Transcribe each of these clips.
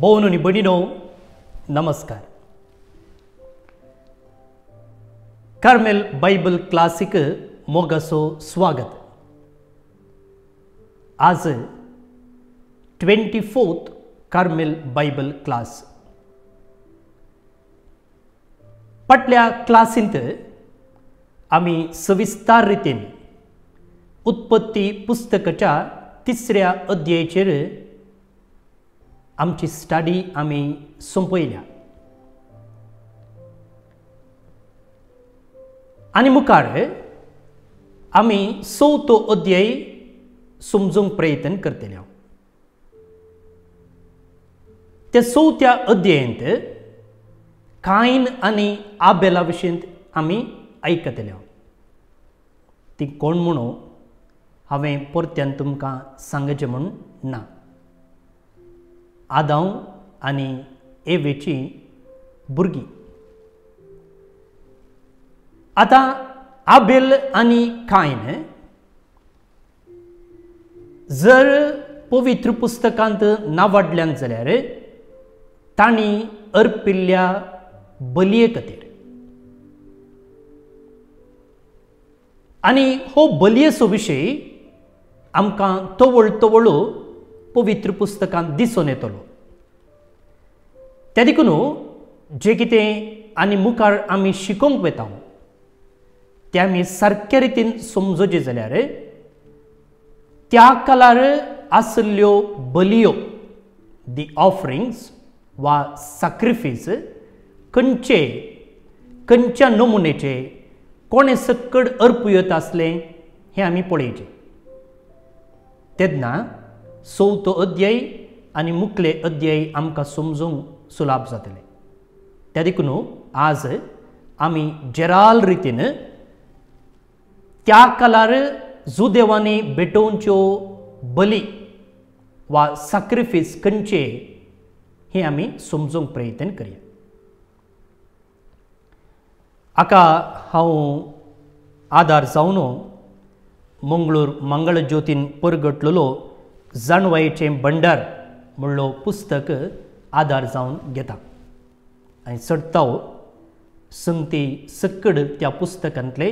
बोवन नि नमस्कार Carmel Bible classic मोगसो स्वागत, आज twenty fourth Carmel Bible class पटल्या क्लासींत आम्ही सविस्तार रितीन उत्पत्ती पुस्तकाच्या तिसऱ्या अध्यायेचेर आमची स्टडी आम्ही सोंपयल्या आनी मुखार आमी चवथो अध्याय समजूंक प्रयत्न करतले त्या चवथ्या अध्यायंत कायन आनी आबेला विशीं आमी आयकतले ती कोण म्हणू हांवें परत्यान तुमकां सांगचें म्हूण ना आदांव आणि एवेची भुरगीं आता आबेल आनी कायन जर पवित्र पुस्तकांत नावाडल्यान जाल्यार तांणी अर्पिल्ल्या बलये खातीर आनी हो बलये विशयी आमकां तवळ तवळो पवित्र पुस्तकांत दिसून येतलो त्या देखून जे कितें आनी मुखार आमी शिकोवंक वता तें आमी सारके रितीन समजचें जाल्यार त्या काळार आसल्यो बलियो दी ऑफरिंग्स वा सॅक्रिफीस खंयचे खंयच्या नमुनेचे कोणें सक्कड अर्पयत येत आसले हें आमी पळयचें तेन्ना चवथो अध्यायी आनी मुखले अध्यायी आमकां समजूंक सुलभ जातले त्या देखून आज आमी जेराल रितीन त्या कालार जुदेवांनी भेटोवच्यो बली वा सॅक्रिफीस खंयचे हे आमी समजूंक प्रयत्न करया हाका हांव आदार मंगळूर मंगळ ज्योतीन परगटलेलो जाणवयेचें बंडर म्हणलो पुस्तक आधार जावन घेता आणि सडताव संगती सक्कड त्या पुस्तकांतले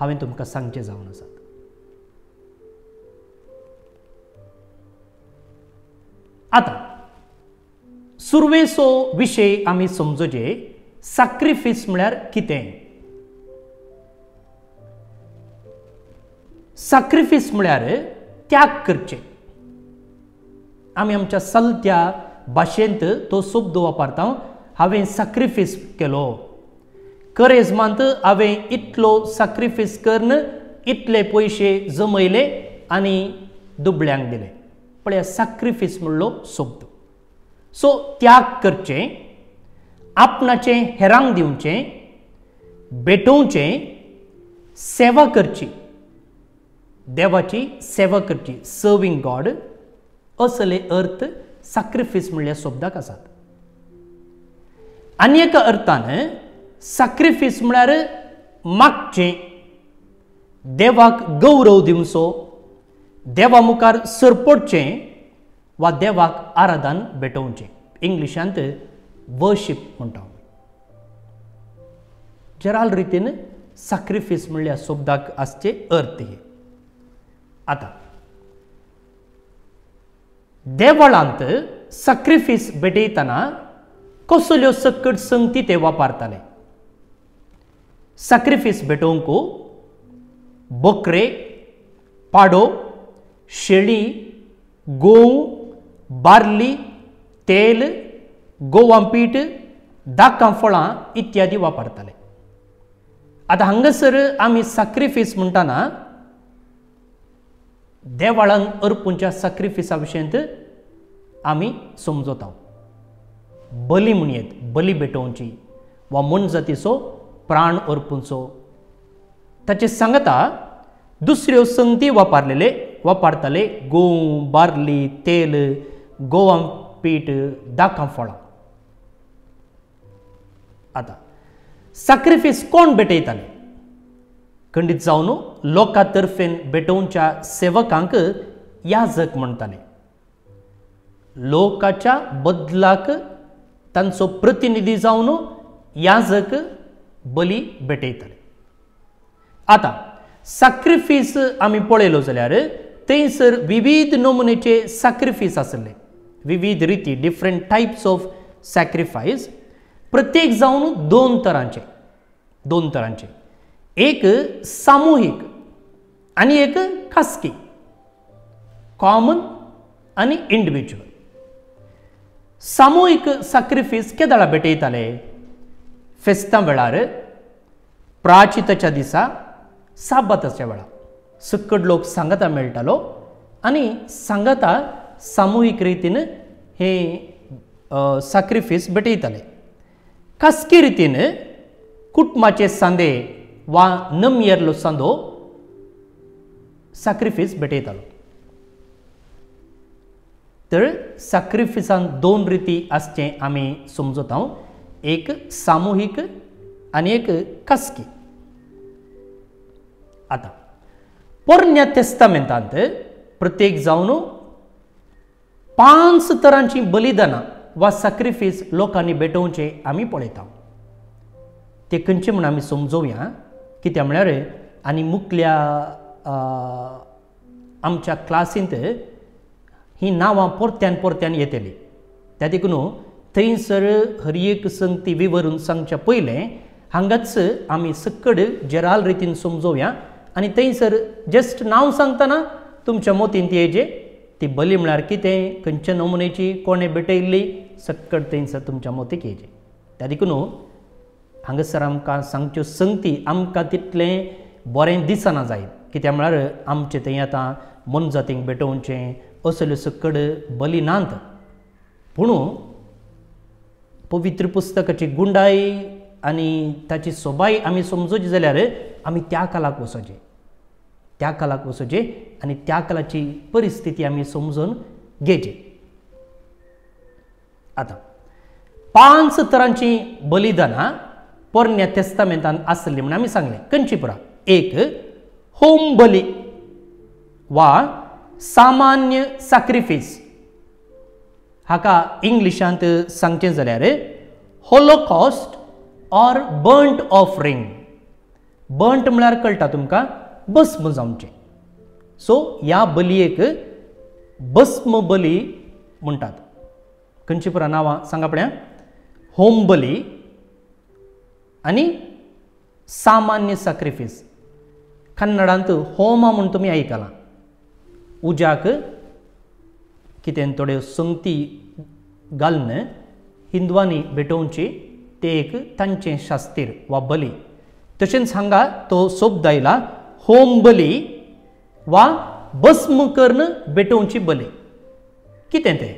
हांवें तुमकां सांगचें जावन आसा आतां सुरवेचो विशय आमी समजोचे सॅक्रिफीस म्हळ्यार कितें सॅक्रिफीस म्हळ्यार त्याग करचे आमी आमच्या चलत्या भाशेंत तो शब्द वापरता हांवें सॅक्रिफीस केलो करेजमांत हांवें इतलो सॅक्रिफीस करन इतले पयशे जमयले आनी दुबळ्यांक दिले पळय सॅक्रिफीस म्हणलो शब्द सो त्याग करचे आपणाचे हेरांक दिवचे भेटोवचे सेवा करची देवाची सेवा करची सर्विंग गॉड असले अर्थ साक्रिफीस म्हणल्या शब्दाक आसात आनी एका अर्थान साक्रिफीस म्हळ्यार मागचें देवाक गौरव दिवचो देवा मुखार सरपडचें वा देवाक आराधन भेटोवचें इंग्लिशांत वर्शीप म्हणटा जराल रितीन साक्रिफीस म्हणल्या शब्दाक आसचे अर्थ हे आतां देवळांत सक्रिफीस भेटयतना कसल्यो सक्कड संगती ते वापरताले सक्रिफीस भेटोवंकू बकरे पाडो शेळी गोव बार्ली तेल गोवा पीठ दाकां फळां इत्यादी वापरताले आतां हांगासर आमी सक्रिफीस म्हणटाना देवाळांक अर्पूंच्या सॅक्रिफिसा विशयंत आमी आहोत बली म्हण येत बली भेटोवची वा मनजातीचो प्राण अर्पूंचो ताचे सांगता दुसऱ्यो संती वापरलेले वापरताले गोव बार्ली तेल गोवां पीठ दाखां फळां आता सॅक्रिफीस कोण भेटयताले खंडित जावन लोकां तर्फेन बेटोवच्या सेवकांक याजक म्हणटाले लोकाच्या बदलाक तांचो प्रतिनिधी जावन याजक बली भेटयताले आता सॅक्रिफीस आम्ही पळयलो जाल्यार थंयसर विविध नमुनेचे सॅक्रिफीस आसले विविध रिती डिफरंट टायप्स ऑफ सॅक्रिफायस प्रत्येक जाऊन दोन तरांचे दोन तरांचे एक सामूहिक आणि एक खासकी कॉमन आणि इंडिव्हिज्युअल सामूहिक सॅक्रिफिस केदळ भेटयताले फेस्तां वेळार प्राचीताच्या दिसा ಸಾಬತಚ वेळार सुक्कड लोक सांगता मेळटालो आणि सांगता सामूहिक रितीन हे सॅक्रिफीस भेटयताले खासगी रितीन कुटुंबाचे सांदे वा नम लो संदो सक्रिफिस भेटयतालो तर सॅक्रिफिसान दोन रीती असचे आम्ही समजत एक सामूहिक आणि एक कसकी आता पोरण्या तेस्तामेंतात प्रत्येक जाऊन पाच तरांची बलिदानां वा सॅक्रिफीस लोकांनी भेटोवचे आम्ही पळयता ते खंयचे म्हणून आमी कित्या म्हळ्यार आनी मुकल्या आमच्या क्लासींत ही नांवां पोरत्यान पोरत्यान येतलीं त्या देखून थंयसर एक संगती विवरून सांगचे पयलें हांगाच आमी सक्कड जराल रितीन समजोवया आनी थंयसर जस्ट नांव सांगताना तुमच्या ती हेजे ती बली म्हळ्यार कितें खंयच्या नमुनेची कोणे भेटयल्ली सक्कड थंयसर तुमच्या मोतीक येजे त्या देखून हांगासर आमकां सांगच्यो संगती आमकां तितलें बरें दिसना जायत कित्या म्हळ्यार आमचें थंय आतां मनजातींक भेटोवचें असल्यो सकड बली नात पुणू पवित्र पुस्तकाची गुंडाय आनी ताची सोबाय आमी समजोची जाल्यार आमी त्या कलाक वचोचे त्या कलाक वचोचे आनी त्या कलाची परिस्थिती आमी समजून घेचे आतां पांच तरांची बलिदानां ಪೊರ್ನ್ಯ म्हणून आम्ही सांगले ಸಂಗ್ನೆ पुरा कंचीपुरा होम बली वा सामान्य सॅक्रिफीस हाका इंग्लिशांत सांगचें जाल्यार होलोकॉस्ट ऑर ऑफ ऑफरिंग बंट म्हळ्यार कळटा तुमकां भस्म जावचें सो ह्या बलयेक भस्म बली म्हणटात खंयची पुरा नांवां सांगा पळया होम बली आणि सामान्य ಸಕ್ರಿಫೀಸ್ कन्नडांत होमा म्हणून तुम्ही ऐकला उजाक कितें थोड्यो संगती घालून हिंदवांनी भेटोवची ते एक तांचें शास्तीर वा बली तशेंच हांगा तो सोब आयला होम बली वा भस्म कर्ण भेटोवची बली कितें ते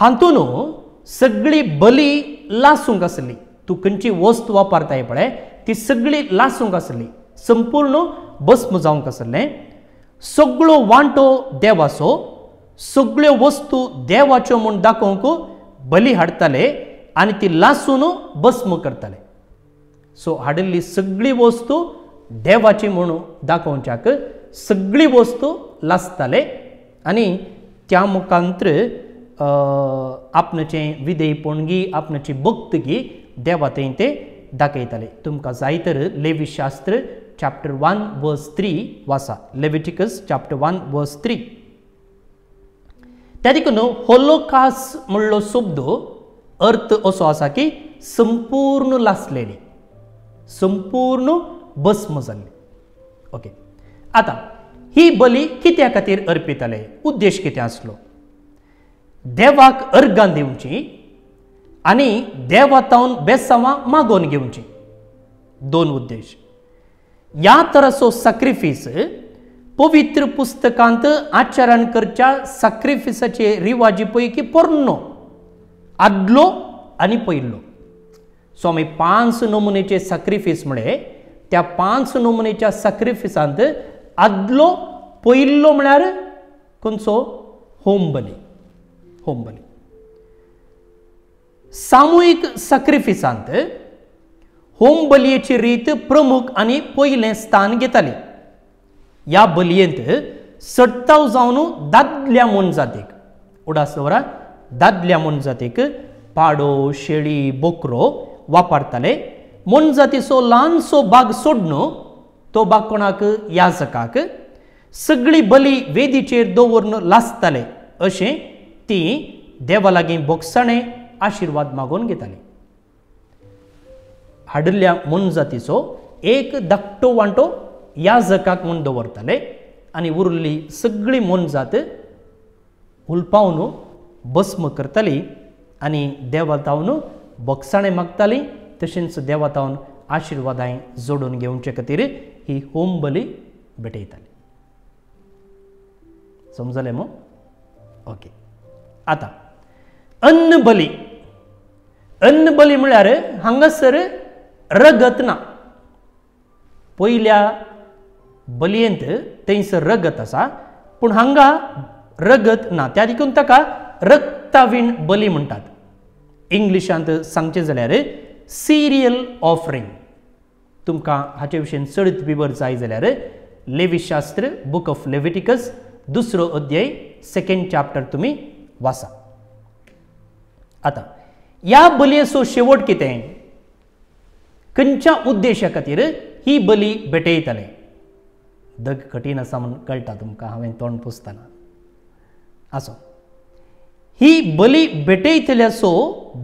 हातून सगळी बली लासूंक आसली तुकांची वस्त वापरताय पळय ती सगळी लासूंक आसली संपूर्ण भस्म जावंक आसले सगळो वांटो देवाचो सगळ्यो वस्तू देवाच्यो म्हूण दाखोवंक बली हाडताले आनी ती लासून भस्म करताले सो हाडिल्ली सगळी वस्तू देवाची म्हूण दाखोवच्याक सगळी वस्तू लासताले आनी त्या मुखांत्र आपणाचें विदेय पणगी आपणाची भक्तगी ते जायतर लेवी शास्त्र शास्त्र one chapter three verse three Leviticus chapter one verse three त्या देखून होलोकास म्हणलो शब्द अर्थ असो असा की संपूर्ण लासलेली संपूर्ण भस्म जाल्ली ओके आता ही बली कित्या खातीर अर्पिताले उद्देश कितें आसलो देवाक अर्गां दिवची आणि देव हातावन बेसांवां मागोवन घेवची दोन उद्देश ह्या तराचो सॅक्रिफीस पवित्र पुस्तकांत आचरण करच्या सॅक्रिफिसाचे रिवाजी पैकी पोरनो आदलो आनी पयल्लो स्वामी पांच नमुनेचे सॅक्रिफीस म्हणे त्या पांच नमुनेच्या सॅक्रिफिसांत आदलो पयल्लो म्हळ्यार खंयचो होम बली होम बली सामूहिक सक्रिफिसांत होम बलयेची रीत प्रमुख आणि पहिले स्थान घेताले या बलयेंत सडताव जावन दादल्या जातेक उडासवरा दादल्या जातेक पाडो शेळी बोकरो वापरताले मोनजातीचो ल्हानसो बाग सोडण तो बाग कोणाक याजकाक सगळी बली वेदीचेर दवरून लासताले अशें ती देवा लागीं बोगसणें आशीर्वाद मागोवन घेताली हाडल्या मन एक धाकटो वांटो या जकाक म्हणून दवरताले आणि उरली सगळी मन जात उलपावन भस्म करताली देवा तावन बोक्साणें मागताली तशेंच देवतावन आशिर्वाद जोडून घेवचे खातीर ही होम बली भेटयताली समजले मग ओके आता अन्न बली अन्न बली म्हळ्यार हांगासर रगत ना पयल्या बलयेंत थंयसर रगत आसा पूण हांगा रगत ना त्या देखून ताका रक्तावीण बली म्हणटात इंग्लिशांत सांगचें जाल्यार सिरियल ऑफरिंग तुमकां हाचे विशीं चड विवर जाय जाल्यार लेविशास्त्र बूक ऑफ लेविटिकस दुसरो अध्याय सेकेंड चाप्टर तुमी वाचा आतां या बलयेचो शेवट कितें खंयच्या उद्देशा खातीर ही बली भेटयतले दग कठीण आसा म्हणून कळटा तुमकां हांवें तोंड पुसतना असो ही बली सो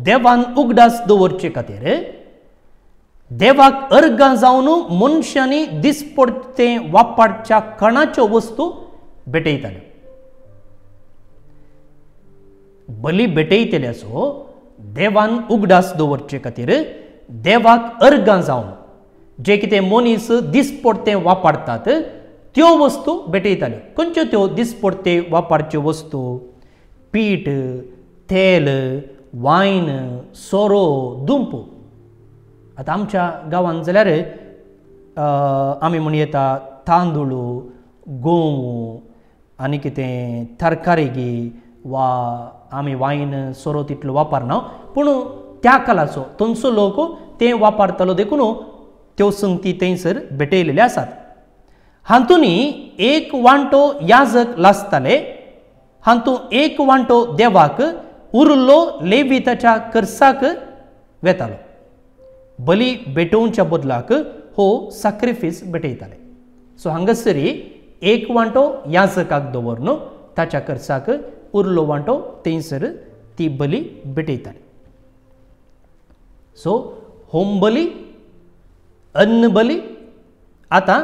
देवान उगडास दवरचे खातीर देवाक अर्ग जावन मनशांनी दिसपडते वापरच्या कणाच्यो वस्तू भेटयताल्यो बली सो देवान उगडास दवरचे खातीर देवाक अर्गां जावन जे कितें मनीस दिसपडते वापरतात त्यो वस्तू भेटयताल्यो खंयच्यो त्यो दिसपडते वापरच्यो वस्तू पीठ तेल वायन सोरो दुंपू आतां आमच्या गांवांत जाल्यार आमी म्हण येता तांदूळ गोंव आनी कितें तरकारी वा आमी वाईन सोरो तितलो वापरना पण त्या कलाचो थंयचो लोक ते वापरतलो देखून त्यो संगती थंयसर भेटयलेल्यो असतात हातूंनी एक वांटो याजक लासताले हातू एक वांटो देवाक उरलो लेविताच्या कर्साक वेतालो बली भेटोवच्या बदलाक हो सॅक्रिफीस भेटयताले सो हांगासरी एक वांटो याजकाक दवर न्हू ताच्या कर्साक ಉರ್ಲುವಂಟೋ ती बली ಬಿಟ್ಟಿದ್ದಾರೆ सो होम बली अन्न बली आता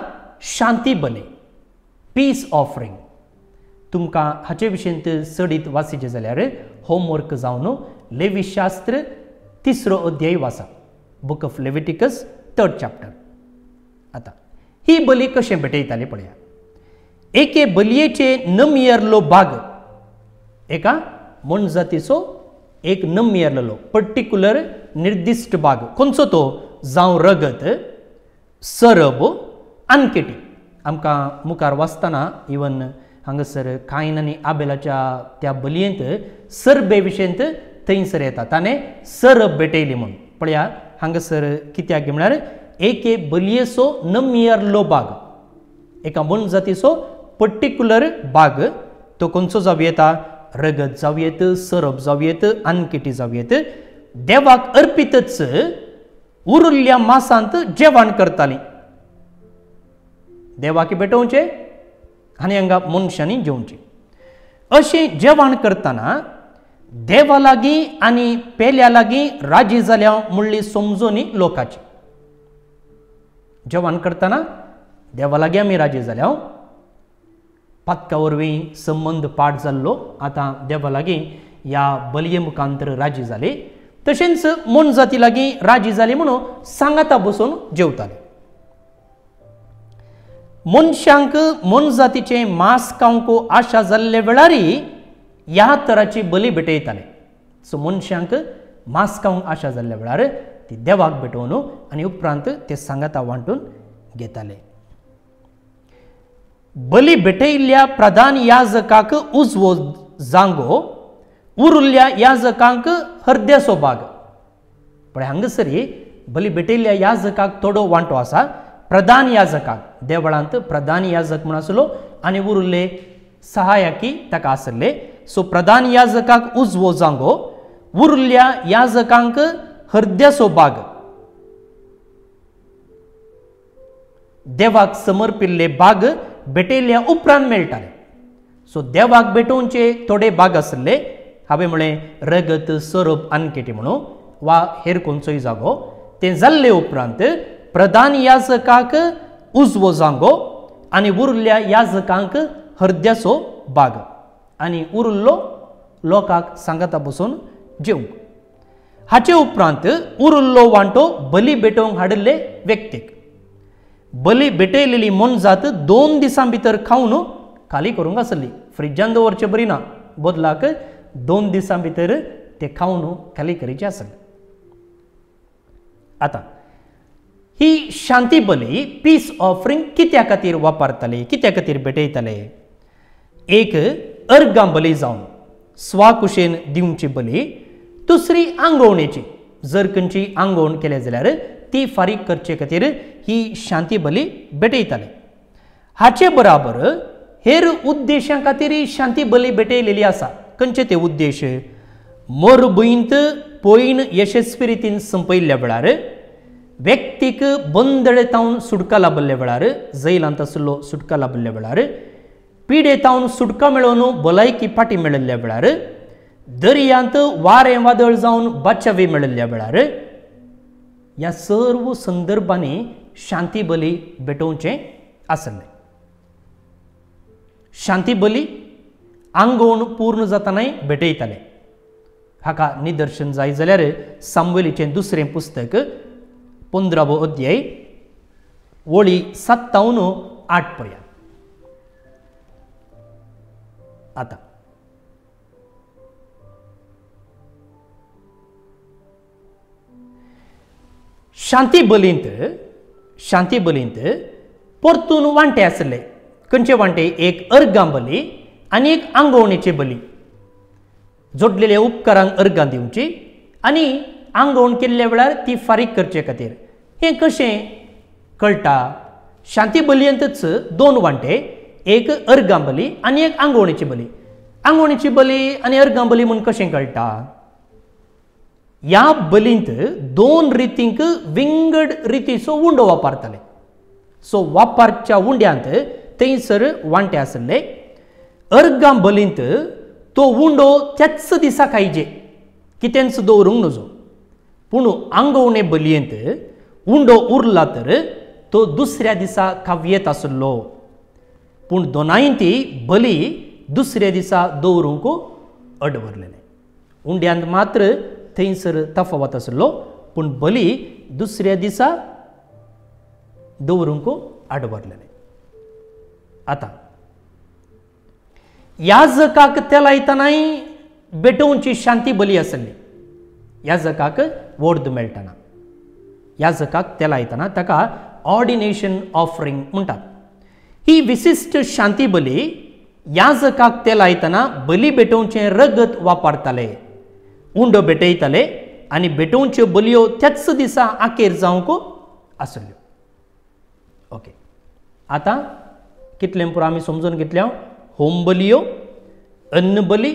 शांती बली पीस ऑफरिंग तुमकां हाचे विशयीन चडीत वाचीचें जाल्यार होमवर्क जावन लेविशास्त्र तिसरो अध्याय वाचा book of Leviticus third chapter आता ही बली कशें भेटयताली पळया एके बलयेचे नम भाग बाग एका मन जातीचो एक नम आलेलो पर्टिक्युलर निर्दिष्ट भाग खंयचो तो जावं रगत सरब आनकेटी आमकां मुखार वाचतना इवन हांगासर कायन आनी आबेलाच्या त्या बलयेंत सरबे विशयंत थंयसर येता ताणें सरब भेटयली म्हूण पळया हांगासर कित्याक म्हळ्यार एके बलयेचो नमियरलो भाग एका मन जातीचो पर्टिक्युलर भाग तो खंयचो जावं येता रगत जावं येतं सरप जावं येतं आनकिटी जावं येतं देवाक अर्पितच उरल्या मासांत जेवण करताली देवाक पेटोवचे आणि हांगा मनशांनी जेवचे अशें जेवण करताना देवा लागी आणि पेल्या लागी राजी झाल्या म्हणली समजोनी लोकांची जेवण करताना देवा लागी आम्ही राजी झाल्या वरवीं संबंध पाठ जाल्लो आता देवा लागीं या बलये राजी झाले तसेच मोण जाती लागीं राजी झाले म्हणून सांगाता बसून जेवताले मनशांक मन जातीचे मास आशा जाल्ले वेळारी या तराची बली भेटयताले सो मनशांक मास आशा जाल्ल्या वेळार ती देवाक भेटोवन आणि उपरांत ते सांगाता वांटून घेताले बली ಪ್ರಧಾನ್ प्रधान याजकाक उजवो जांगो उरुल्या याजकांक ಹೃದಯ भाग पण हंगसरी सरी बली इल्या याजकाक थोडो वांटो असा प्रधान याजकाक देवळांत प्रधान याजक म्हण आसलो आनी उरले सहायकी ताका आसले सो प्रधान याजकाक उजवो जांगो उरल्या याजकांक हृदय भाग देवाक समर्पिल्ले बाग भेटल्या उपरांत मेळटाले सो देवाक भेटोवचे थोडे भाग आसले हांवें म्हळें रगत स्वरूप अनकेटी म्हणून वा हेर खंयचोय जागो तें जाल्ले उपरांत प्रधान याजकाक उजवो जागो आनी उरल्या याजकांक हर्द्याचो बाग आनी उरलो लोकांक सांगता बसून जेवंक हाचे उपरांत उरुल्लो वांटो बली भेटोवंक हाडिल्ले व्यक्तीक मन जात दोन दिसां भितर खाऊन खाली करूंक आसली फ्रिजान दवरचे बरी ना बदलाक दोन दिसां भितर ते खाऊन खाली करीचे आसले आतां ही शांती बली पीस ऑफरिंग कित्या खातीर वापरताले कित्या खातीर भेटयताले एक अर्गां बली जावन स्वाकुशेन दिवची बली दुसरी आंगवणेची जर खंयची आंगवण केले जाल्यार ती फारीक करचे खातीर ही शांती बली भेटयताली हाचे बराबर हेर उद्देशां खातीर ही शांती बली भेटयलेली आसा खंयचे ते उद्देश मोर भुंयत पयन यशस्वी रितीन संपयल्ल्या वेळार व्यक्तीक तावन सुटका लाभल्ल्या वेळार जैलांत आसलो सुटका लाभल्ल्या वेळार पिडेतावन सुटका मेळोवन भलायकी फाटी मेळिल्ल्या वेळार दर्यांत वारें वादळ जावन बाचावी मेळिल्ल्या वेळार या सर्व संदर्भाने शांतीबली भेटवचे असले शांतीबली आंगोण पूर्ण जातानाय भेटयताले हाका निदर्शन जाय जाल्यार सामवेलीचें दुसरे पुस्तक पंधरावो अध्याय ओळी सत्तावन आठ पळया आता शांती बलींत शांती बलींत परतून वांटे आसले खंयचे वांटे एक अर्गां बली आनी एक आंगोवणेची बली जोडलेल्या उपकारांक अर्गां दिवची आनी आंगोण केल्ल्या वेळार ती फारीक करचे खातीर हें कशें कळटा शांती बलयेंतच दोन वांटे एक अर्गां बली आनी एक आंगवणेची बली आंगवणेची बली आनी अर्गां बली म्हूण कशें कळटा या बलींत दोन रितींक विंगड रितीचो उंडो वापरताले सो वापरच्या उंड्यांत थंयसर वांटे आसले अर्गां बलींत तो उंडो त्याच दिसा खायजे कितेंच दवरूंक नजो पूण आंगवणे बलयेंत उंडो उरला तर तो दुसऱ्या दिसा खावयेत आसलो पूण दोनायन ती बली दुसऱ्या दिसा दवरूंक अडवरलेले उंड्यांत मात्र थंयसर तफावत आसलो पूण बली दुसऱ्या दिसा दवरूंक आडवरलेले आतां ह्या जकाक ते लायतनाय बेटोवची शांती बली आसली ह्या जकाक वोर्द मेळटना ह्या जकाक ते लायतना ताका ऑर्डिनेशन ऑफरिंग म्हणटात ही विशिश्ट शांती बली ह्या जकाक ते लायतना बली बेटोवचें रगत वापरताले उंड भेटयताले आनी भेटोवच्यो बलयो त्याच दिसा आखेर जावंक आसल्यो ओके आतां कितले पुरो आमी समजून घेतल्या होम बलयो अन्न बली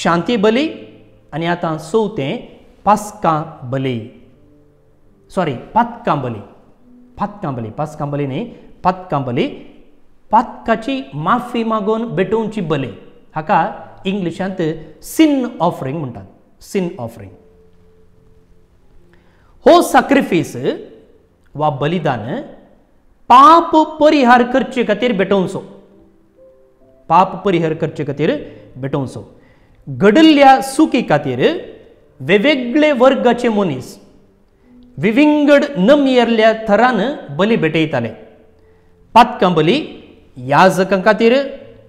शांती बली आनी आतां चवथें पास्कां बली सॉरी पातकां बली पातकां बली पास्कां बली न्ही पातकां बली पातकाची माफी मागून भेटोवची बली हाका इंग्लिशांत सिन ऑफरिंग म्हणटात sin offering. हो सॅक्रिफिस वा बलिदान पाप परिहार करचे खातीर भेटोवचो पाप परिहार करचे खातीर भेटोवचो घडल्ल्या सुकी खातीर वेगवेगळे वर्गाचे मनीस विविंगड नम नमियरल्या थरान बली भेटयताले पातकां बली याजकां खातीर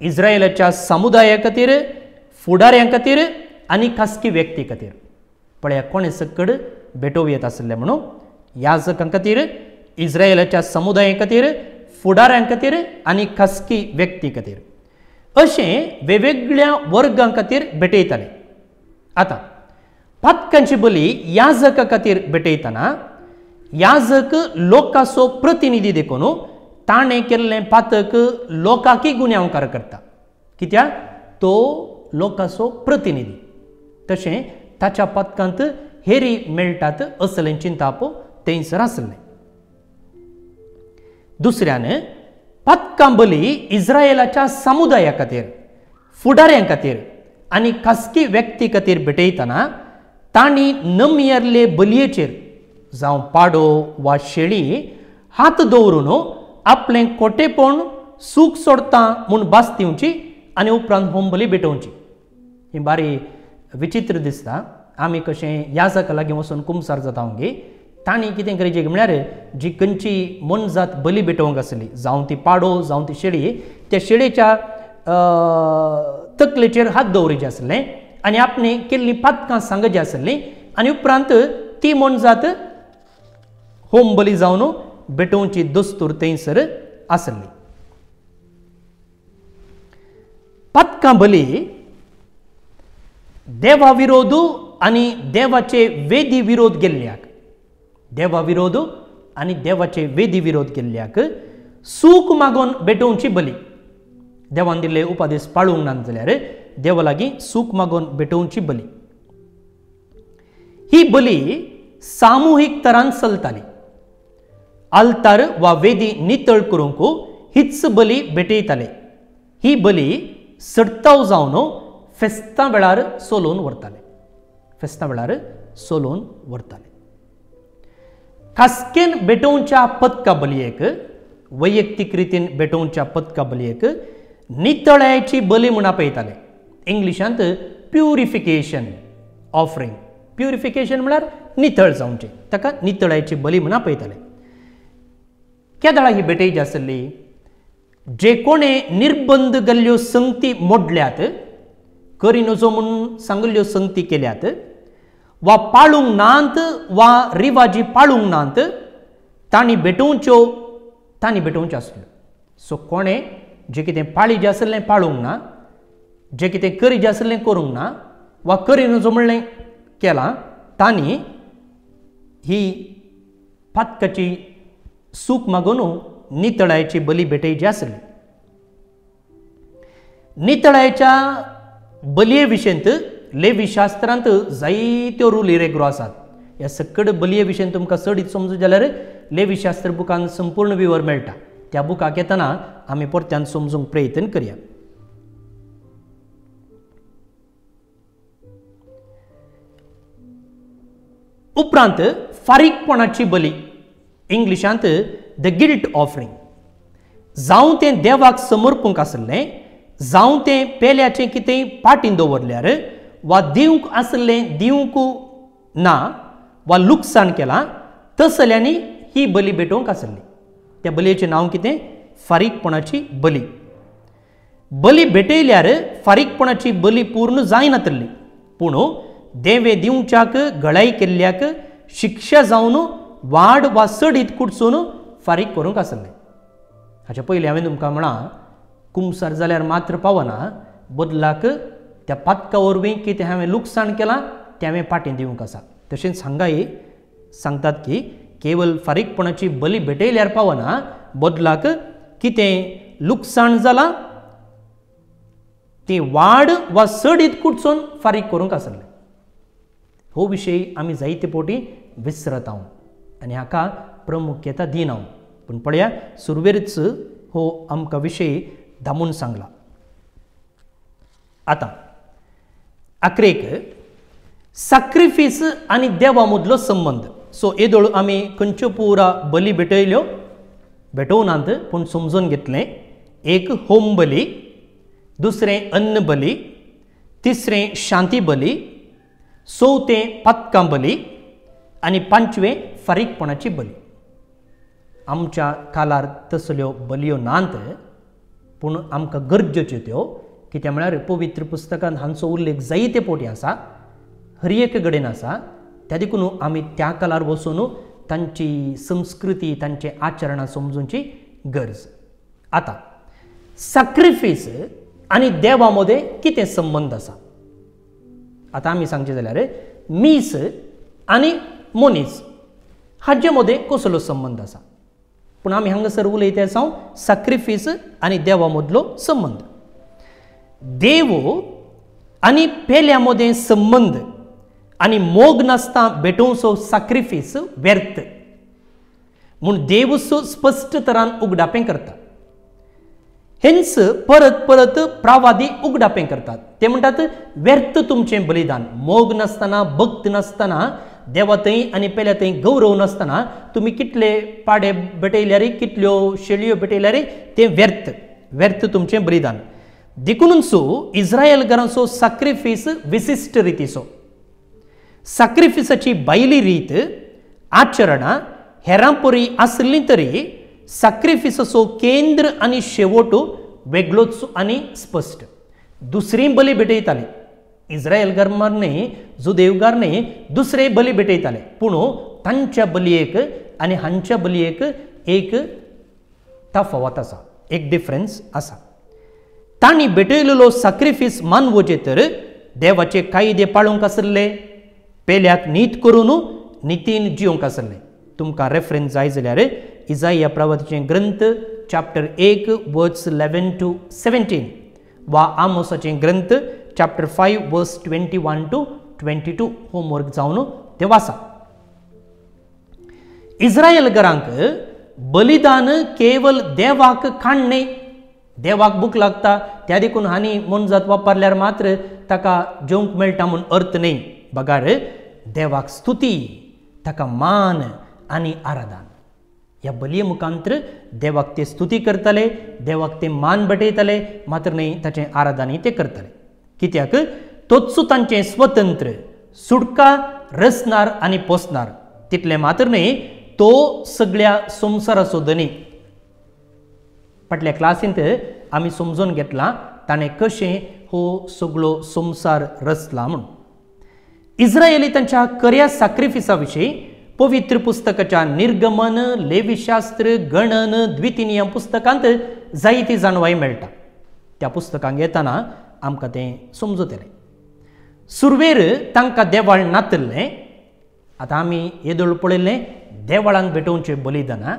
इस्रायलाच्या समुदाया खातीर फुडाऱ्यां खातीर आणि खासगी व्यक्ती खातीर पळया या कोणी सकड भेटोव येत असले म्हणून ह्या जगां खातीर इस्रायलाच्या समुदाया खातीर फुडाऱ्यां खातीर आनी खासगी व्यक्ती खातीर असे वेगवेगळ्या वर्गां खातीर भेटयताले आता पातकांची बली ह्या जका खातीर भेटयतना याजक लोकाचो प्रतिनिधी देखून ताणें केल्ले पातक लोकाकी गुन्यांवकार करता कित्याक तो लोकाचो प्रतिनिधी तशें ताच्या पदकांत हेरी मेळटात असलें चिंताप थंयसर आसलें दुसऱ्यान पदकां बली समुदाया खातीर फुडाऱ्यां खातीर आनी खासगी व्यक्ती खातीर भेटयतना तांणी नमियरले बलयेचेर जावं पाडो वा शेळी हात दवरून आपलें कोटेपण सूख सोडता म्हूण बास दिवची आनी उपरांत होम बली भेटोवची ही बारी विचित्र दिसता आमी कसे या सकला घेवन वचून कुमसार जाता तांनी तांणी कितें करेचें म्हळ्यार जी खंयची मनजात बली पेटोवंक आसली जावं ती पाडो जावं ती शेळी त्या शेळेच्या तकलेचेर हात दवरिचें आसलें आनी आपणें केल्लीं पातकां सांगचीं आसलीं आनी उपरांत ती मनजात होम बली जावन भेटोवची दस्तूर थंयसर आसली पातकां बली देवा विरोध आणि देवाचे वेदी विरोध देवा विरोध आणि देवाचे वेदी विरोध गेल्याक सूक मागून भेटोवची बली देवान दिले उपादेश पाळूंक ना जाल्यार देवा लागीं सूख मागून भेटोवची बली ही बली सामूहिक तरान चलताली आल्तार वा वेदी नितळ करूंक हिच बली भेटयताले ही बली सडताव जावन फेस्तां वेळार सोलोवन व्हरताले फेस्तां वेळार सोलोवन व्हरताले खासकेन बेटोनच्या पदका बलियेक वैयक्तीक रितीन बेटोनच्या पदका बलयेक नितळ्याची बली म्हणा पळयताले इंग्लिशांत प्युरिफिकेशन ऑफरिंग प्युरिफिकेशन म्हळ्यार नितळ जावचे ताका नितळ्याची बली म्हण पळयताले केदळा ही बेटय जी आसली जे कोणे निर्बंध गल्ल्यो संगती मोडल्यात नजो म्हणून सांगल्यो संगती केल्यात वा पाळूंक नांत वा रिवाजी पाळूंक नात तांणी भेटोवच्यो तांणी भेटोवच्यो आसल्यो सो कोणें जें कितें जें आसलें पाळूंक ना जें कितें जें आसलें करूंक ना वा नजो म्हणलें केलां तांणी ही पातकाची सूख मागून नितळायची बली भेटय जी आसली नितळायच्या बलिये विशेंत लेवी शास्त्रांत जायत्यो रूल इरेग्रो आसात ह्या सक्कड बलिये विशेंत तुमकां चड समजू जाल्यार लेवी शास्त्र बुकान संपूर्ण विवर मेळटा त्या बुकाक येतना आमी परत्यान समजूंक प्रयत्न करया उपरांत फारीकपणाची बली इंग्लिशांत द गिल्ट ऑफरिंग जावं तें देवाक समर्पूंक आसलें जावं तें पेल्याचें कितेंय पाटीन दवरल्यार वा दिवंक आसलें दिवंक ना वा लुकसाण केलां तसल्यांनी ही बली भेटोवंक आसली त्या बलयेचें नांव कितें फारीकपणाची बली बली भेटयल्यार फारीकपणाची बली पूर्ण जायनातली पूण देवे दिवच्याक घडाई केल्ल्याक शिक्षा जावन वाड वा सड इतकुटसून फारीक करूंक आसलें हाचे पयलीं हांवें तुमकां म्हळां कुमसार जाल्यार मात्र पावना बदलाक त्या पातका वरवीं कितें हांवें लुकसाण केलां तें हांवें फाटीं दिवंक आसा तशेंच हांगाय सांगतात की केवळ फारीकपणाची बली भेटयल्यार पावना बदलाक कितें लुकसाण जालां ती वाड वा सडीत इतकूटसून फारीक करूंक आसले हो विशय आमी जायते पोटी विसरत हांव आनी हाका प्रमुख्यता दिन हांव पूण पळया सुरवेरच हो आमकां विशयी दामून सांगला आता आक्रेक साक्रिफीस आणि देवा मदलो संबंद सो येदोळ आम्ही खंयच्यो पुरा बली भेटयल्यो भेटोवनात पूण समजून घेतलें एक होम बली दुसरें अन्न बली तिसरें शांती बली चवथें पातकां बली आनी पांचवें फारीकपणाची बली आमच्या कालार तसल्यो बलयो नात पूण आमकां गरजेच्यो त्यो कित्या म्हळ्यार पवित्र पुस्तकांत हांचो उल्लेख जायते पोटी आसा हर एक कडेन आसा त्या देखून आमी त्या कलार वचून तांची संस्कृती तांचे आचरणां समजूची गरज आतां सॅक्रिफीस आनी देवा मदें कितें संबंद आसा आतां आमी सांगचें जाल्यार मीस आनी मनीस हाचे मदें कसलो संबंद आसा ఇప్పుడు ఆమె హంగ సరువులు అయితే సాం आनी देवा मदलो संबंद देव आनी पेल्या मदें संबंद आणि मोग नसता बेटोसो सॅक्रिफीस व्यर्थ म्हूण देवसो स्पश्ट तरान उगडापें करता हेन्स परत परत प्रावादी उगडापें करतात ते म्हणतात व्यर्थ तुमचें बलिदान मोग नासतना भक्त नासतना देवा थंय आनी पेल्या थंय गौरव नसताना तुम्ही कितले पाडे रे कितल्यो शेळयो रे ते व्यर्थ व्यर्थ तुमचे बलिदान देखूनसो इस्रायल घरांचो साक्रिफीस विशिष्ट रितीचो साक्रिफिसाची बायली रीत आचरणां हेरां असली तरी साक्रिफिसाचो केंद्र आणि शेवट वेगळोच आणि स्पष्ट दुसरी बली भेटयताली ಇಸ್ರಾಯೇಲ್ जो ಜುದೇವ್ಗಾರ್ನಿ दुसरे बली ಬೆಟೈತಾಲೆ बली ತಂಚ ಬಲಿಯೇಕ आणि हांच्या बलयेक एक तफावत आसा एक डिफरन्स आसा तांणी भेटयलेलो सॅक्रिफीस मानवचे तर देवाचे कायदे पाळूंक आसले पेल्याक नीत करून नितीन जिवंक आसले तुमकां रेफरन्स जाय जाल्यार इजाया प्रवतीचे ग्रंथ चॅप्टर एक वर्ड्स 11 टू सेवेंटीन वा आमोसाचे ग्रंथ chapter five verse twenty one two twenty two homework जाऊन ते वाचा घरांक बलिदान केवल देवाक काढणे देवाक भूक लागता त्या देखून हानी मोनजात वापरल्यार मात्र ताका जेवंक मेळटा म्हूण अर्थ न्ही बघार देवाक स्तुती ताका मान आनी आराधान ह्या बलये मुखांत्र देवाक ते स्तुती करतले देवाक ते मान बटयतले मात्र न्ही ताचे आराधनय ते करतले कित्याक तोत्सू तांचे स्वतंत्र सुटका रचणार आणि पोसणार तितले मात्र न्ही तो सगळ्या संसाराचो धनी फाटल्या क्लासींत आम्ही समजून घेतला ताणें कशें हो सगळो संसार रचला म्हणून इस्रायली तांच्या कर्या साक्रिफिसा विशीं पवित्र पुस्तकाच्या निर्गमन लेविशास्त्र गणन द्वितीय पुस्तकांत जायती जाणवाय मेळटा त्या पुस्तकांत येताना आमकां तें समजतलें सुरवेर तांकां देवाळ नातरलें आतां आमी येदोळ पळयल्लें देवाळांक भेटोवचें बलिदानां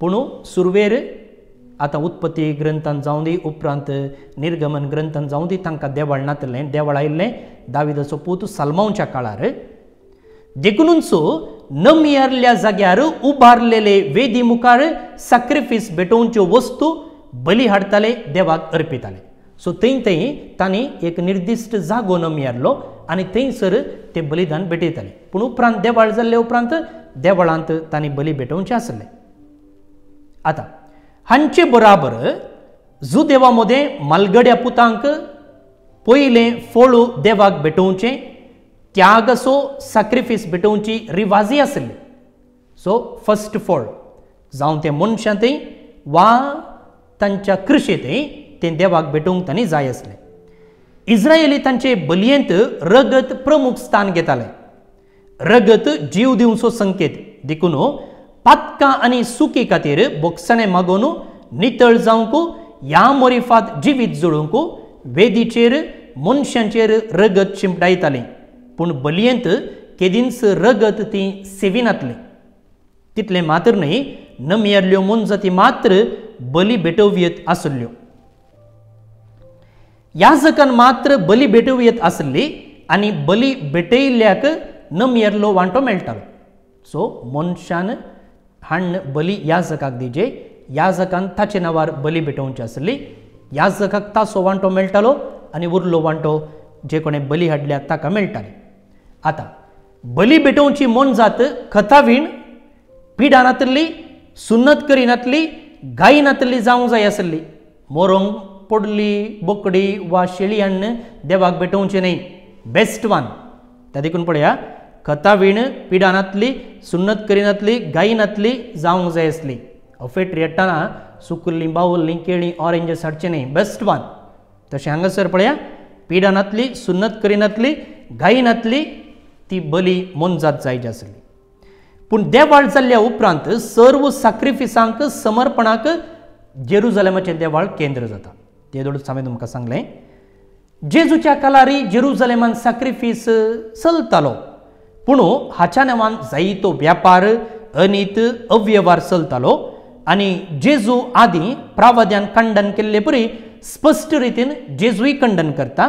पूण सुरवेर आतां उत्पत्ती ग्रंथान जावं दी उपरांत निर्गमन ग्रंथान जावं दी तांकां देवाळ नातरलें देवाळ आयिल्लें दाविदाचो पूत सालमांवच्या काळार देखूनचो नमियारल्या जाग्यार उबारलेले वेदी मुखार सॅक्रिफीस भेटोवच्यो वस्तू बली हाडताले देवाक अर्पिताले सो ತೈ ತಾನೇ एक निर्दिष्ट जागो न मिळालो आणि थंयसर ते बलिदान भेटयताले पूण उपरांत देवाळ जाल्ले उपरांत देवळांत तांणी बली भेटोवचें आसलें आतां हांचे बराबर जुदेवा देवा मालगड्या पुतांक पयलें फोळू देवाक भेटोवचें त्याग सो सॅक्रिफीस भेटोवची रिवाजी आसली सो फस्ट फोळ जावं ते मनशां वा तांच्या कृशे ते देवाक भेटोवंक तांणी जाय आसलें तांचे बलियेंत रगत प्रमुख स्थान घेताले रगत जीव दिवचो संकेत देखून पातकां आनी सुके खातीर बोक्सणें मागून नितळ जावंक ह्या मोरिफात जिवीत जोडूंक वेदीचेर मनशांचेर रगत शिंपडायतालें पूण बलियेंत केदींच रगत ती सेविनातलें तितलें मात्र न्हय नमी मुंज ती मात्र बली भेटोवयेत आसल्यो याजकन मात्र बली भेटू येत असली आणि बली भेटल्याक नम वांटो मेळटालो सो मनशान हाण्ण बली या जगाक नावार बली भेटोवची असली याच जगात तासो वांटो मेळटालो आणि उरलो वांटो जे कोणी बली हाडल्या ताका मेळटाले आता बली भेटोवची मन जात खता सुन्नत नातली सुन्नत करीनातली जाय असली मोरोंग पोडली बोकडी वा शेळी अन्न देवाक भेटोवचें नाही बेस्ट वन त्या देखून पळया कथा विण पिडानातली सुन्नत करिनातली गायीनातली जावंक जाय आसली अफेट रेटाना सुकुर्ली बावल्लीं केळी ऑरेंज हाडचें नाही बेस्ट वन तशें हांगासर पळया पिडानातली सुन्नत करिनातली गायीनातली ती बली मोनजात जायची आसली पूण देवाळ जाल्ल्या उपरांत सर्व सॅक्रिफिसांक समर्पणाक जेरुजलेमाचें देवाळ केंद्र जाता તે દોળ સમય નું કસંગલે જેજુ ચા કલારી জেরુઝલેમ સેક્રિફિસ સલતાલો પુણો હાચાનેમાન જૈતો વેપાર અનિત અવ્યવાર સલતાલો અને જેજુ આદી પ્રાવાદન કંડન કેલે પુરી સ્પષ્ટ રીતે જેઝવી કંડન કરતા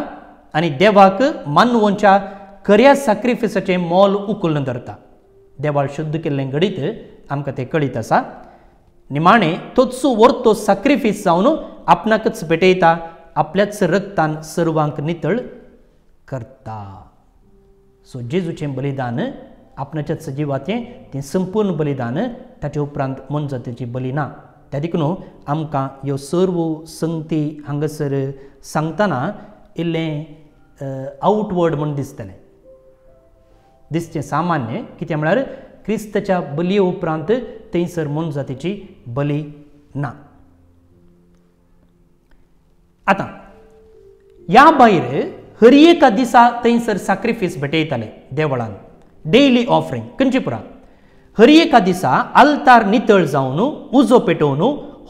અને દેવાક મન ઉંચા કર્યા સેક્રિફિસ છે મોલ ઉકલન કરતા દેવાલ શુદ્ધ કેલે ગડીતે આમ કતે કળી તસા निमाणे वर तो ಸಕ್ರಿಫೀಸ್ जाऊन आपणाकच पेटयता आपल्याच रक्तान सर्वांक नितळ करता सो जेजूचे बलिदान आपणाच्याच सजीवाचें ते संपूर्ण बलिदान ताचे उपरांत मनजातीची जातीची बली ना त्या देखून आमकां ह्यो सर्व संगती हांगासर सांगताना इल्ले आउटवर्ड म्हूण दिसतले दिसचे सामान्य कित्या म्हळ्यार क्रिस्तच्या बलये उपरांत तेईसर म्हणून जातीची बली ना आता या भायर एका दिसा थंयसर सॅक्रिफीस भेटयताले देवळान डेली ऑफरिंग कंचीपुरा एका दिसा आल्तार नितळ जावन उजो पेटोवन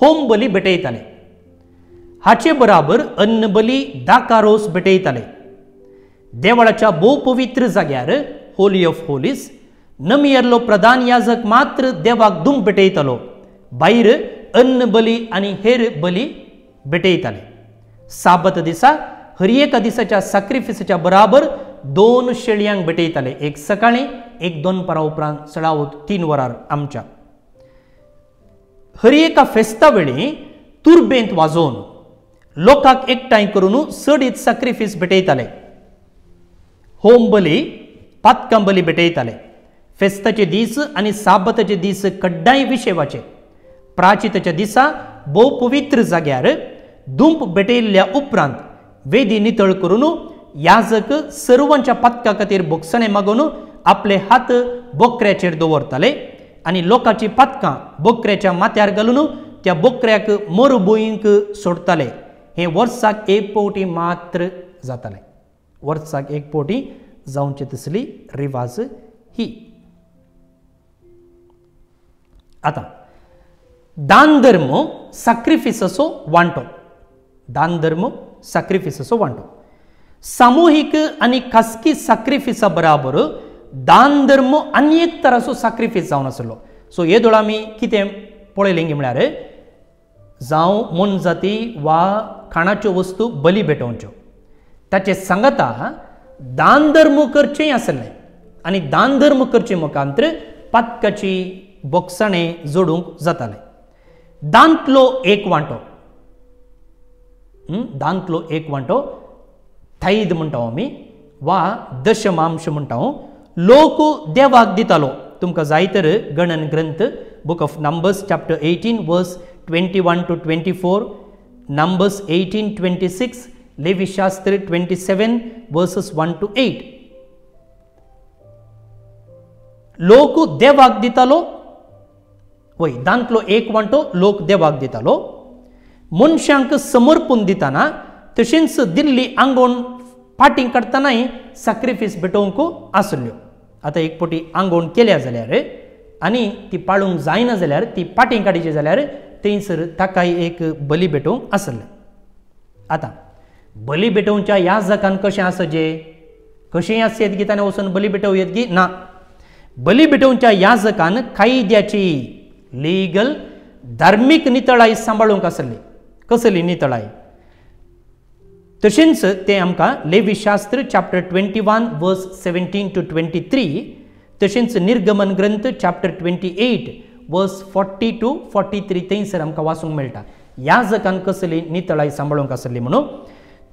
होम बली भेटयताले हाचे बराबर अन्न बली दाकारोस भेटयताले देवळाच्या भोवपवित्र जाग्यार होली ऑफ होलीस नमियरलो प्रधान याजक मात्र देवाक दुम पेटयतलो भायर अन्न बली आणि हेर बली भेटयताले साबत दिसा एका दिसाच्या सॅक्रिफिसच्या बराबर दोन शेळयांक भेटयताले एक सकाळी एक दोन परा उपरांत सडावत तीन वरार आमच्या हर एका फेस्ता वेळी तुर्बेंत वाजोवन लोकांक एकठांय करून सडीत सॅक्रिफीस भेटयताले होम बली पातकां बली भेटयताले फेस्तचे दिस आणि साबतचे दिस कड्डाय विशेवाचे प्राचितच्या दिसा बहु पवित्र जाग्यार दुंप बेटेल्या उपरांत वेदी नितळ करून याजक सर्वांच्या पत्का खातीर बोक्सणे मागून आपले हात बोकऱ्याचेर दवरताले आणि लोकांची पातकां बोकऱ्याच्या माथ्यार घालून त्या बोकऱ्याक मरुभुंयीक सोडताले हे वर्साक एक पावटी मात्र जाताले वर्साक एक पावटी जावचे तसली रिवाज ही आता दानधर्म सॅक्रिफिस असो दान दानधर्म सॅक्रिफिस असो वांटो सामूहिक आणि खासगी सॅक्रिफिसा बराबर दानधर्म आनी एक तराचो सॅक्रिफीस जावन आसलो सो हे दोळ आमी कितें पळयलें म्हळ्यार जावं मोन जाती वा खाणाच्यो वस्तू बली भेटोवच्यो ताचे सांगता दानधर्म करचें आसलें आनी दानधर्म करचे मुखांतर पातकाची बोक्साने जोडूंक जाताले दांतलो एक वांटो दांतलो एक वांटो थैद म्हणटा आमी वा दशमांश म्हणटा लोक देवाक दितालो तुमकां जाय तर गणन ग्रंथ book of numbers chapter eighteen verse twenty one two twenty four numbers eighteen twenty six लेवी शास्त्र twenty seven verses one two eight लोक देवाक दितालो होय दांतलो एक वांटो लोक देवाक दितालो मनशांक समर्पून दिताना तशींच दिल्ली आंगोण फाटींग काडटनाय सॅक्रिफीस भेटोवंकू आसल्यो आतां एक पोटी आंगोण केल्या जाल्यार आनी ती पाळूंक जायना जाल्यार ती पाटींग काडची जाल्यार थंयसर ताकाय एक बली भेटोवंक आसलें आतां बली भेटोवच्या ह्या जगान कशें आसचें कशेंय आस येतगी ताणें वचून बली भेटोव येतगी ना बली भेटोवच्या ह्या जगान कायद्याची लिगल धार्मिक नितळ सांभाळूंक सांबाळूंक आसली कसली नितळाय तशेंच ते आमकां लेवी शास्त्र chapter twenty one verse seventeen two twenty three तशेंच निर्गमन ग्रंथ chapter twenty eight verse forty two forty three थंयसर आमकां वाचूंक मेळटा ह्या जगान कसली नितळाय सांबाळूंक आसली म्हणून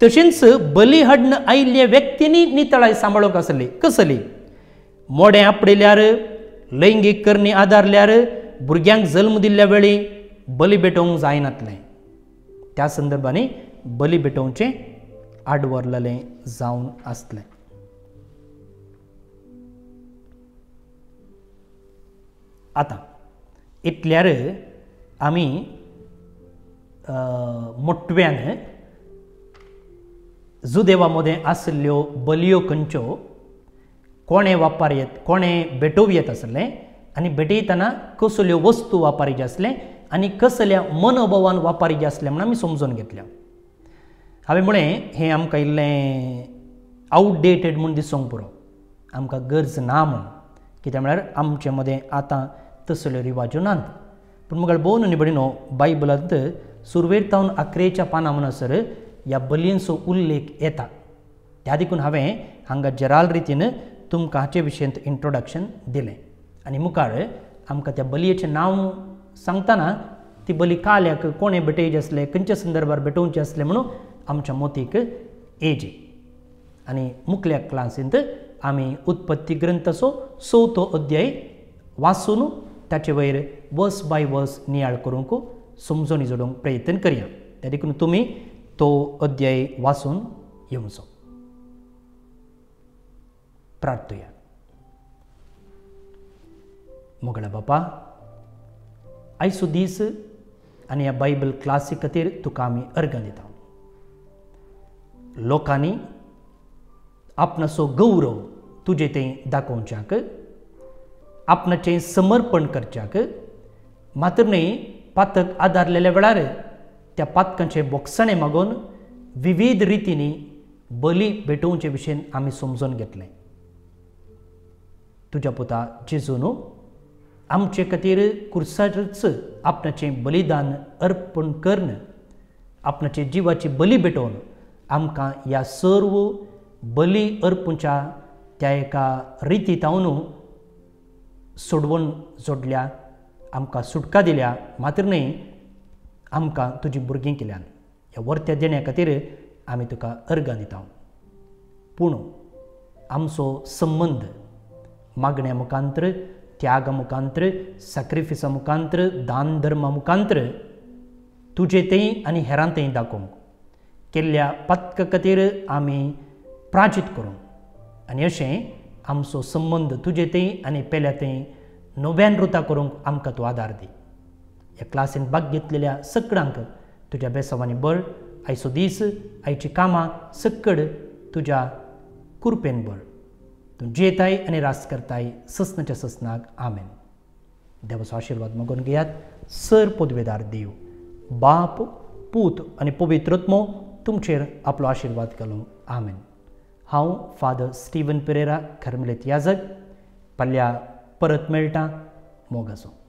तशेंच बलिहड्न आयिल्ल्या व्यक्तींनी नितळाय सांबाळूंक आसली कसली मोडे आपडिल्यार लैंगीक करणी आदारल्यार भुरग्यांक जल्म दिल्ल्या वेळी बली भेटोवंक जायनातलें त्या संदर्भांनी बली भेटोवचें आडवरलेलें जावन आसलें आतां इतल्यार आमी मोटव्यान जुदेवा मदें आसल्यो बलियो कंचो कोणे वापर येत कोणे भेटोव येत आसलें आणि भेटयतना कसल्यो वस्तू वापरायचे असले आणि कसल्या मनोभवान वापारी असले म्हण आमी समजून घेतल्या हांवें म्हळें हें आमकां इल्लें आउटडेटेड म्हूण दिसूंक पुरो आमकां गरज ना म्हूण कित्या म्हळ्यार आमचे मदें आतां तसल्यो रिवाजो नात पूण मग भोव न्हू भडिनो बायबलांत सुरवेर तावन आक्रेच्या पानां म्हणसर ह्या बलींचो उल्लेख येता त्या देखून हांवें हांगा जराल रितीन तुमकां हाचे विशयंत इंट्रोडक्शन दिलें आणि मुखार आमकां त्या बलयेचें नांव सांगतना ती बली काल्याक कोणें भेटयचें आसलें खंयच्या संदर्भार भेटोवचें आसले म्हणून आमच्या मोतीक एजी आनी मुखल्या क्लासींत आमी उत्पत्ती ग्रंथाचो चवथो अध्याय वाचून ताचे वयर वस बाय वस नियाळ करूंक समजून जोडूंक प्रयत्न करया त्या देखून तुमी तो अध्याय वाचून येवचो प्रार्थुया ಮಗಳ दीस आणि ह्या बायबल क्लासी खातीर तुका आमी अर्घ दिता लोकांनी सो गौरव तुझे ते दाखोवच्याक आपणाचें समर्पण करच्याक मात्र न्ही पातक आदारलेल्या वेळार त्या पातकांचे बोक्सणें मागून विविध रितीनी बली भेटोवचे विशीं आमी समजून घेतले तुज्या पुता जेजू आमचे खातीर कुर्साच आपणाचें बलिदान अर्पण करण आपणाचे जिवाची बली भेटोवन आमकां ह्या सर्व बली अर्पणच्या त्या एका रितीतावन सोडवण जोडल्या आमकां सुटका दिल्या मात्र न्हय आमकां तुजी भुरगीं केल्यान ह्या वर्त्या देण्या खातीर आमी तुका अर्गां दिता पूण आमचो संबंध मागण्या मुखांत त्याग मुखांत्र ಸಕ್ರಿಫಿಸ ಮುಖಾಂತರ मुखांत्र तुझे ते आणि हेरां तेई दाखोवंक केल्ल्या पत्क खातीर आमी प्राजित करू आणि असे आमचो संबंध तुझे ते आणि पेल्या ते नव्यान रुता करूंक आमकां तूं आदार दी ह्या क्लासीन भाग घेतलेल्या सगळ्यांक तुझ्या बेसवांनी बळ आयचो दीस आयचीं कामां सक्कड तुझ्या कुरपेन बळ तुम जेताई आणि रास करताई सस्नाग, आमेन. आमेन देवस आशीर्वाद मागून घेयात सर पदवेदार देव बाप पूत आणि तुम तुमचेर आपला आशीर्वाद कलो आमेन. हांव फादर स्टीवन पिरेरा खरमलेत याजग, पल्या परत मेळा मोग